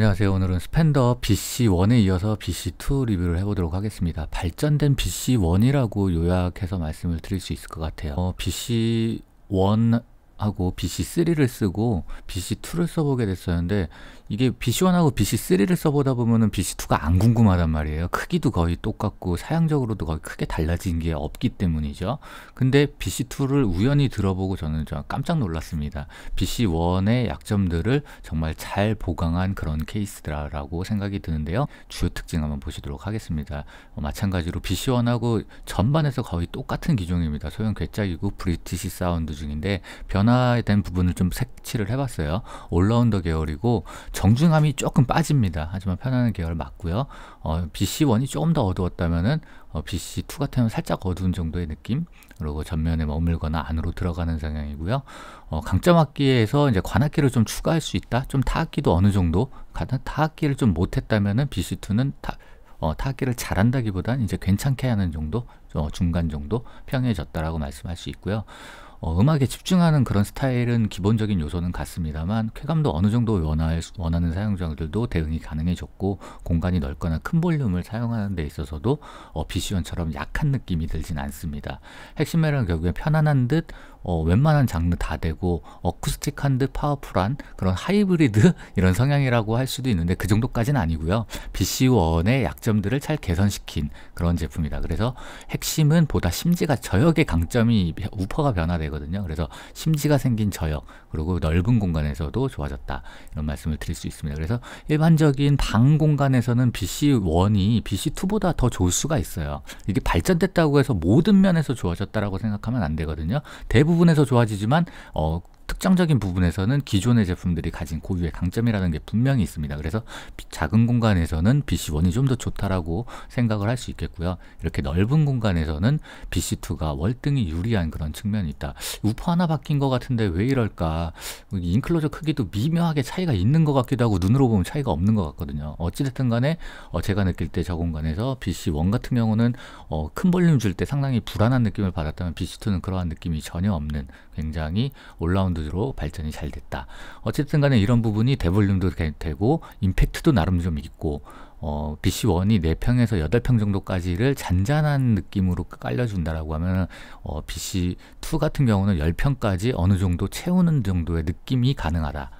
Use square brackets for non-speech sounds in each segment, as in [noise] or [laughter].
안녕하세요. 오늘은 스펜더 BC1에 이어서 BC2 리뷰를 해보도록 하겠습니다. 발전된 BC1이라고 요약해서 말씀을 드릴 수 있을 것 같아요. 어, BC1 하고 BC3를 쓰고 BC2를 써보게 됐었는데 이게 BC1하고 BC3를 써보다 보면은 BC2가 안 궁금하단 말이에요. 크기도 거의 똑같고 사양적으로도 거의 크게 달라진 게 없기 때문이죠. 근데 BC2를 우연히 들어보고 저는 깜짝 놀랐습니다. BC1의 약점들을 정말 잘 보강한 그런 케이스라고 생각이 드는데요. 주요 특징 한번 보시도록 하겠습니다. 어, 마찬가지로 BC1하고 전반에서 거의 똑같은 기종입니다. 소형 괴짜이고 브리티시 사운드 중인데 변화 변화에 대한 부분을 좀 색칠을 해봤어요. 올라운더 계열이고 정중함이 조금 빠집니다. 하지만 편안한 계열 맞고요. 어, BC1이 조금 더 어두웠다면은 어, BC2 같으면 살짝 어두운 정도의 느낌 그리고 전면에 뭐 머물거나 안으로 들어가는 성향이고요 어, 강점 악기에서 이제 관악기를 좀 추가할 수 있다 좀 타악기도 어느 정도 타악기를 좀 못했다면은 BC2는 타, 어, 타악기를 잘한다기보단 이제 괜찮게 하는 정도 어, 중간 정도 평해졌다라고 말씀할 수 있고요 어, 음악에 집중하는 그런 스타일은 기본적인 요소는 같습니다만 쾌감도 어느 정도 원할, 원하는 사용자들도 대응이 가능해졌고 공간이 넓거나 큰 볼륨을 사용하는 데 있어서도 어, PC원처럼 약한 느낌이 들진 않습니다. 핵심 매력은 결국에 편안한 듯 어, 웬만한 장르 다 되고 어쿠스틱한 듯 파워풀한 그런 하이브리드 [laughs] 이런 성향이라고 할 수도 있는데 그 정도까지는 아니고요. BC1의 약점들을 잘 개선시킨 그런 제품이다. 그래서 핵심은 보다 심지가 저역의 강점이 우퍼가 변화되거든요. 그래서 심지가 생긴 저역 그리고 넓은 공간에서도 좋아졌다 이런 말씀을 드릴 수 있습니다. 그래서 일반적인 방 공간에서는 BC1이 BC2보다 더 좋을 수가 있어요. 이게 발전됐다고 해서 모든 면에서 좋아졌다라고 생각하면 안 되거든요. 대부분 부분에서 좋아지지만 어, 특정적인 부분에서는 기존의 제품들이 가진 고유의 강점이라는 게 분명히 있습니다. 그래서 작은 공간에서는 BC1이 좀 더 좋다라고 생각을 할 수 있겠고요. 이렇게 넓은 공간에서는 BC2가 월등히 유리한 그런 측면이 있다. 우퍼 하나 바뀐 것 같은데 왜 이럴까? 인클로저 크기도 미묘하게 차이가 있는 것 같기도 하고 눈으로 보면 차이가 없는 것 같거든요. 어찌됐든 간에 어, 제가 느낄 때 저 공간에서 BC1 같은 경우는 어, 큰 볼륨 줄 때 상당히 불안한 느낌을 받았다면 BC2는 그러한 느낌이 전혀 없는 굉장히 올라운드 방식으로 발전이 잘 됐다. 어쨌든 간에 이런 부분이 대볼륨도 되고 임팩트도 나름 좀 있고 어, BC1이 4평에서 8평 정도까지를 잔잔한 느낌으로 깔려준다라고 하면 어, BC2 같은 경우는 10평까지 어느 정도 채우는 정도의 느낌이 가능하다.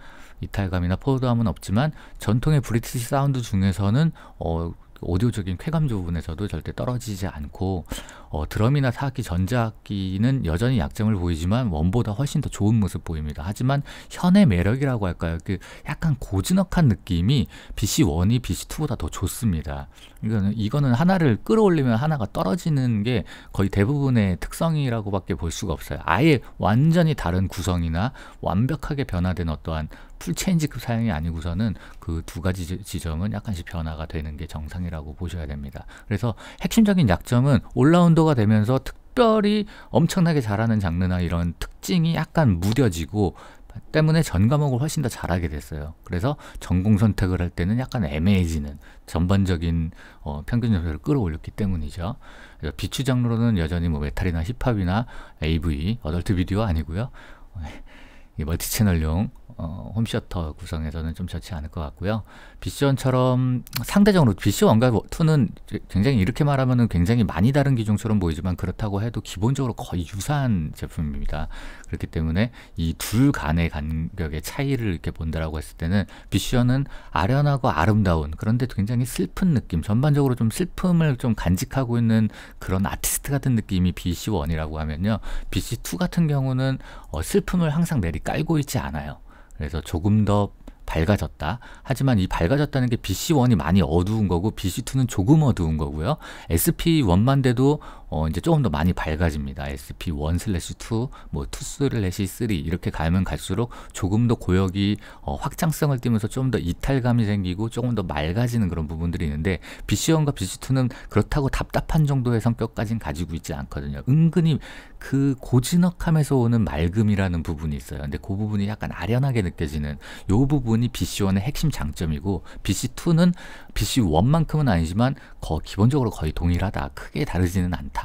이탈감이나 포도함은 없지만 전통의 브리티시 사운드 중에서는 어, 오디오적인 쾌감조 부분에서도 절대 떨어지지 않고 어, 드럼이나 사악기 전자악기는 여전히 약점을 보이지만 원보다 훨씬 더 좋은 모습 보입니다. 하지만 현의 매력이라고 할까요? 그 약간 고즈넉한 느낌이 BC1이 BC2보다 더 좋습니다. 이거는 이거는 하나를 끌어올리면 하나가 떨어지는 게 거의 대부분의 특성이라고밖에 볼 수가 없어요. 아예 완전히 다른 구성이나 완벽하게 변화된 어떠한 풀체인지급 그 사용이 아니고서는 그 두 가지 지점은 약간씩 변화가 되는 게 정상이라고 보셔야 됩니다. 그래서 핵심적인 약점은 올라운더가 되면서 특별히 엄청나게 잘하는 장르나 이런 특징이 약간 무뎌지고 때문에 전 과목을 훨씬 더 잘하게 됐어요. 그래서 전공 선택을 할 때는 약간 애매해지는 전반적인 어, 평균 점수를 끌어올렸기 때문이죠. 비추 장르로는 여전히 뭐 메탈이나 힙합이나 AV, 어덜트 비디오 아니고요. 어, 멀티 채널용 어, 홈셔터 구성에서는 좀 좋지 않을 것 같고요. 비시온처럼 상대적으로 비시온과 2는 굉장히 이렇게 말하면 굉장히 많이 다른 기종처럼 보이지만 그렇다고 해도 기본적으로 거의 유사한 제품입니다. 그렇기 때문에 이 둘 간의 간격의 차이를 이렇게 본다라고 했을 때는 비시온은 아련하고 아름다운 그런데 굉장히 슬픈 느낌, 전반적으로 좀 슬픔을 좀 간직하고 있는 그런 아티스트 같은 느낌이 비시원이라고 하면요. 비시2 같은 경우는 어, 슬픔을 항상 내리까 깔고 있지 않아요. 그래서 조금 더 밝아졌다. 하지만 이 밝아졌다는 게 BC1이 많이 어두운 거고 BC2는 조금 어두운 거고요. SP1만 돼도 어, 이제 조금 더 많이 밝아집니다. SP1 슬래시 2, 뭐2 슬래시 3 이렇게 가면 갈수록 조금 더 고역이 어, 확장성을 띠면서 좀 더 이탈감이 생기고 조금 더 맑아지는 그런 부분들이 있는데 BC1과 BC2는 그렇다고 답답한 정도의 성격까지는 가지고 있지 않거든요. 은근히 그 고즈넉함에서 오는 맑음이라는 부분이 있어요. 근데 그 부분이 약간 아련하게 느껴지는 요 부분이 BC1의 핵심 장점이고 BC2는 BC1만큼은 아니지만 거, 기본적으로 거의 동일하다. 크게 다르지는 않다.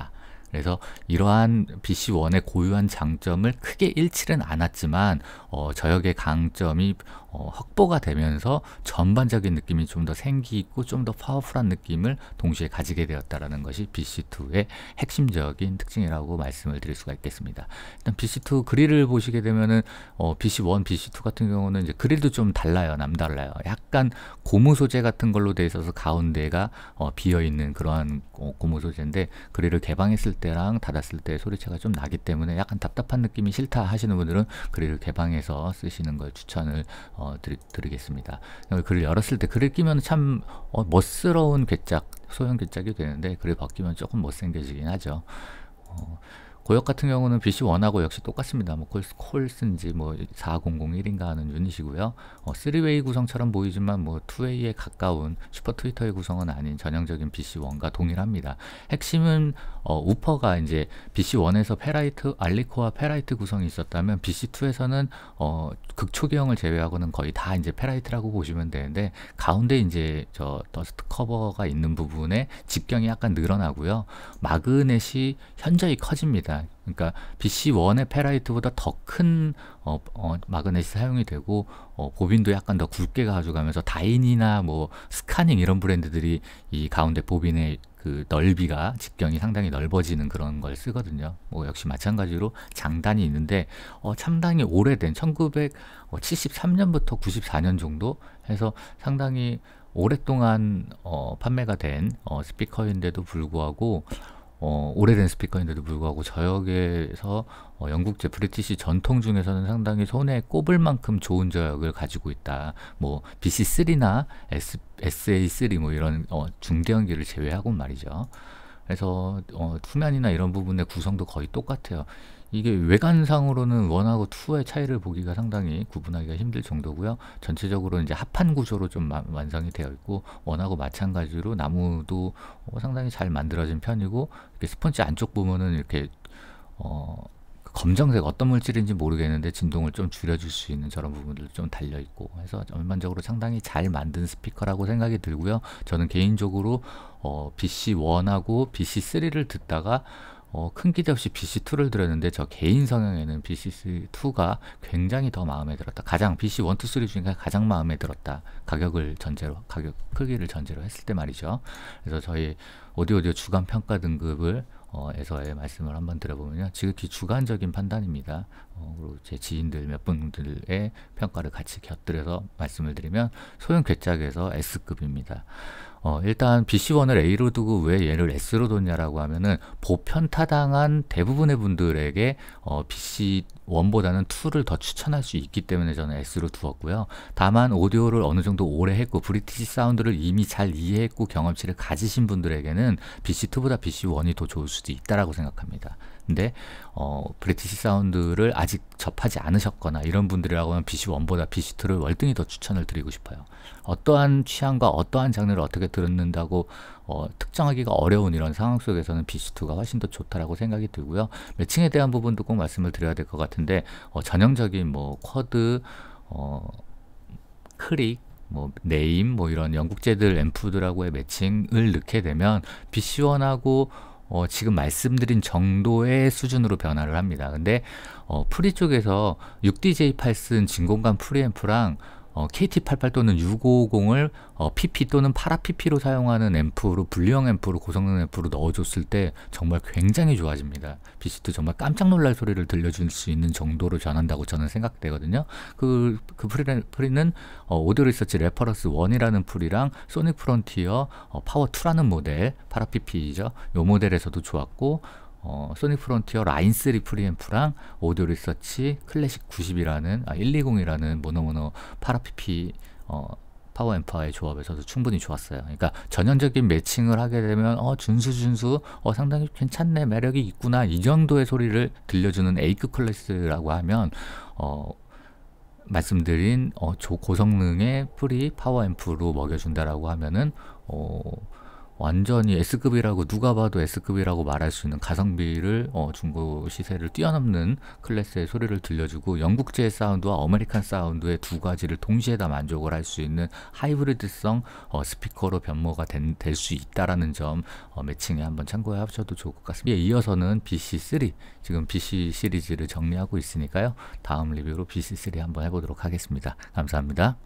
그래서 이러한 BC1의 고유한 장점을 크게 잃지는 않았지만 어, 저역의 강점이 어, 확보가 되면서 전반적인 느낌이 좀 더 생기고 있좀더 파워풀한 느낌을 동시에 가지게 되었다라는 것이 BC2의 핵심적인 특징이라고 말씀을 드릴 수가 있겠습니다. 일단 BC2 그릴을 보시게 되면은 어, BC1, BC2 같은 경우는 이제 그릴도 좀 달라요, 남달라요. 약간 고무 소재 같은 걸로 돼 있어서 가운데가 어, 비어 있는 그러한 고무 소재인데 그릴을 개방했을 때랑 닫았을 때 소리차가 좀 나기 때문에 약간 답답한 느낌이 싫다 하시는 분들은 그릴을 개방해서 쓰시는 걸 추천을 어, 어, 드리, 겠습니다 어, 글을 열었을 때 글을 끼면 참 어, 멋스러운 괴짝, 소형 괴짝이 되는데 글을 바뀌면 조금 못생겨지긴 하죠. 어, 고역 같은 경우는 BC1하고 역시 똑같습니다. 뭐 콜스, 콜슨지 뭐 4001인가 하는 유닛이고요. 어, 3웨이 구성처럼 보이지만 뭐 2웨이에 가까운 슈퍼 트위터의 구성은 아닌 전형적인 BC1과 동일합니다. 핵심은 어, 우퍼가 이제 BC1에서 페라이트, 알리코와 페라이트 구성이 있었다면 BC2에서는 어, 극초기형을 제외하고는 거의 다 이제 페라이트라고 보시면 되는데 가운데 이제 저 더스트 커버가 있는 부분에 직경이 약간 늘어나고요. 마그넷이 현저히 커집니다. 됩니다. 그러니까 BC1의 페라이트보다 더큰 어, 어, 마그넷이 사용이 되고 어, 보빈도 약간 더 굵게 가져가면서 다인이나 뭐 스카닝 이런 브랜드들이 이 가운데 보빈의 그 넓이가 직경이 상당히 넓어지는 그런 걸 쓰거든요. 뭐 역시 마찬가지로 장단이 있는데 어, 참당히 오래된 1973년부터 94년 정도 해서 상당히 오랫동안 어, 판매가 된 어, 스피커인데도 불구하고 어, 오래된 스피커인데도 불구하고 저역에서 어, 영국제 브리티시 전통 중에서는 상당히 손에 꼽을 만큼 좋은 저역을 가지고 있다. 뭐 BC3나 S, SA3 뭐 이런 어, 중대형기를 제외하고 말이죠. 그래서 어, 투면이나 이런 부분의 구성도 거의 똑같아요. 이게 외관상으로는 원하고 투의 차이를 보기가 상당히 구분하기가 힘들 정도고요. 전체적으로 이제 합판 구조로 좀 마, 완성이 되어 있고 원하고 마찬가지로 나무도 어, 상당히 잘 만들어진 편이고 이렇게 스펀지 안쪽 보면은 이렇게 어, 검정색 어떤 물질인지 모르겠는데 진동을 좀 줄여줄 수 있는 저런 부분들도 좀 달려있고 해서 전반적으로 상당히 잘 만든 스피커라고 생각이 들고요 저는 개인적으로 어, BC1하고 BC3를 듣다가 어, 큰 기대 없이 BC2를 들었는데 저 개인 성향에는 BC2가 굉장히 더 마음에 들었다. 가장 BC1, 2, 3 중에 가장 마음에 들었다. 가격을 전제로, 가격 크기를 전제로 했을 때 말이죠. 그래서 저희 오디오디오 주간 평가 등급을 어, 에서의 말씀을 한번 들어보면요. 지극히 주관적인 판단입니다. 어, 그리고 제 지인들 몇 분들의 평가를 같이 곁들여서 말씀을 드리면 소형 괴짝에서 S급입니다. 어, 일단 BC1을 A로 두고 왜 얘를 S로 뒀냐라고 하면은 보편 타당한 대부분의 분들에게 어, BC1보다는 2를 더 추천할 수 있기 때문에 저는 S로 두었고요. 다만 오디오를 어느 정도 오래 했고 브리티시 사운드를 이미 잘 이해했고 경험치를 가지신 분들에게는 BC2보다 BC1이 더 좋을 수도 있다라 생각합니다. 근데 어, 브리티시 사운드를 아직 접하지 않으셨거나 이런 분들이라고는 BC1보다 BC2를 월등히 더 추천을 드리고 싶어요. 어떠한 취향과 어떠한 장르를 어떻게 들었는다고 어, 특정하기가 어려운 이런 상황 속에서는 BC2가 훨씬 더 좋다라고 생각이 들고요. 매칭에 대한 부분도 꼭 말씀을 드려야 될 것 같은데 어, 전형적인 뭐 쿼드, 어, 크릭, 뭐 네임 뭐 이런 영국제들 앰프들하고의 매칭을 넣게 되면 BC1하고 어, 지금 말씀드린 정도의 수준으로 변화를 합니다. 근데 어, 프리 쪽에서 6DJ8 쓴 진공관 프리앰프랑 어, KT88 또는 650을 어, PP 또는 파라 PP로 사용하는 앰프로 불리형 앰프로 고성능 앰프로 넣어줬을 때 정말 굉장히 좋아집니다. PC도 정말 깜짝 놀랄 소리를 들려줄 수 있는 정도로 전한다고 저는 생각되거든요. 그, 그 프리, 프리는 어, 오디오 리서치 레퍼런스 1이라는 풀이랑 소닉 프론티어 어, 파워 2라는 모델 파라 PP이죠. 이 모델에서도 좋았고 어, 소닉 프론티어 라인스 리프리앰프랑 오디오 리서치 클래식 90이라는 아, 120이라는 모노모노 파라피피 어, 파워 앰파의 조합에서도 충분히 좋았어요. 그러니까 전형적인 매칭을 하게 되면 어 준수 준수 어 상당히 괜찮네 매력이 있구나 이 정도의 소리를 들려주는 A급 클래스라고 하면 어 말씀드린 어 고성능의 프리 파워 앰프로 먹여준다라고 하면은 어 완전히 S급이라고 누가 봐도 S급이라고 말할 수 있는 가성비를 어, 중고 시세를 뛰어넘는 클래스의 소리를 들려주고 영국제 사운드와 아메리칸 사운드의 두 가지를 동시에 다 만족을 할 수 있는 하이브리드성 어, 스피커로 변모가 될 수 있다라는 점 어, 매칭에 한번 참고해 하셔도 좋을 것 같습니다. 예, 이어서는 BC3 지금 BC 시리즈를 정리하고 있으니까요. 다음 리뷰로 BC3 한번 해보도록 하겠습니다. 감사합니다.